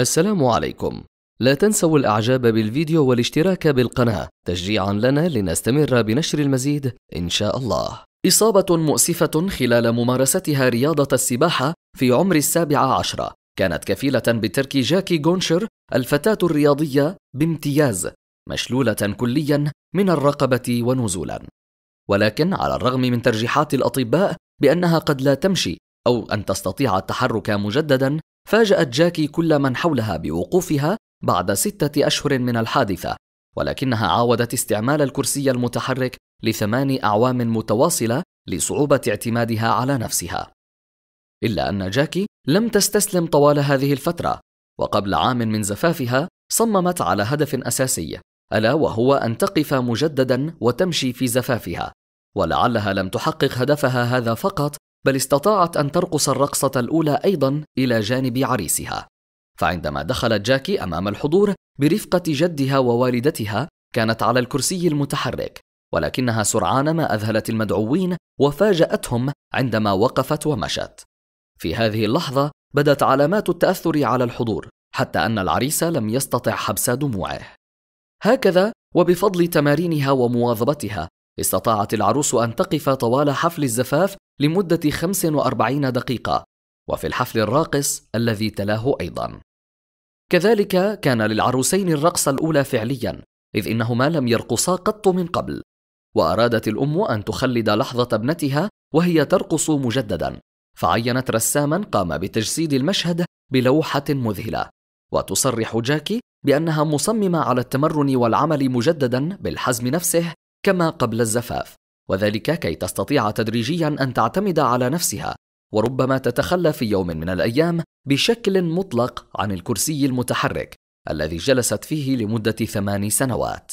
السلام عليكم لا تنسوا الاعجاب بالفيديو والاشتراك بالقناة تشجيعا لنا لنستمر بنشر المزيد ان شاء الله إصابة مؤسفة خلال ممارستها رياضة السباحة في عمر السابعة عشرة كانت كفيلة بترك جاكي جونشر الفتاة الرياضية بامتياز مشلولة كليا من الرقبة ونزولا ولكن على الرغم من ترجيحات الأطباء بأنها قد لا تمشي أو أن تستطيع التحرك مجددا فاجأت جاكي كل من حولها بوقوفها بعد ستة أشهر من الحادثة ولكنها عاودت استعمال الكرسي المتحرك لثمان أعوام متواصلة لصعوبة اعتمادها على نفسها إلا أن جاكي لم تستسلم طوال هذه الفترة وقبل عام من زفافها صممت على هدف أساسي ألا وهو أن تقف مجددا وتمشي في زفافها ولعلها لم تحقق هدفها هذا فقط بل استطاعت أن ترقص الرقصة الأولى أيضا إلى جانب عريسها فعندما دخلت جاكي أمام الحضور برفقة جدها ووالدتها كانت على الكرسي المتحرك ولكنها سرعان ما أذهلت المدعوين وفاجأتهم عندما وقفت ومشت في هذه اللحظة بدت علامات التأثر على الحضور حتى أن العريس لم يستطع حبس دموعه هكذا وبفضل تمارينها ومواظبتها استطاعت العروس أن تقف طوال حفل الزفاف لمدة 45 دقيقة وفي الحفل الراقص الذي تلاه أيضا كذلك كان للعروسين الرقصة الأولى فعليا إذ إنهما لم يرقصا قط من قبل وأرادت الأم أن تخلد لحظة ابنتها وهي ترقص مجددا فعينت رساما قام بتجسيد المشهد بلوحة مذهلة وتصرح جاكي بأنها مصممة على التمرن والعمل مجددا بالحزم نفسه كما قبل الزفاف وذلك كي تستطيع تدريجيا أن تعتمد على نفسها وربما تتخلى في يوم من الأيام بشكل مطلق عن الكرسي المتحرك الذي جلست فيه لمدة ثمان سنوات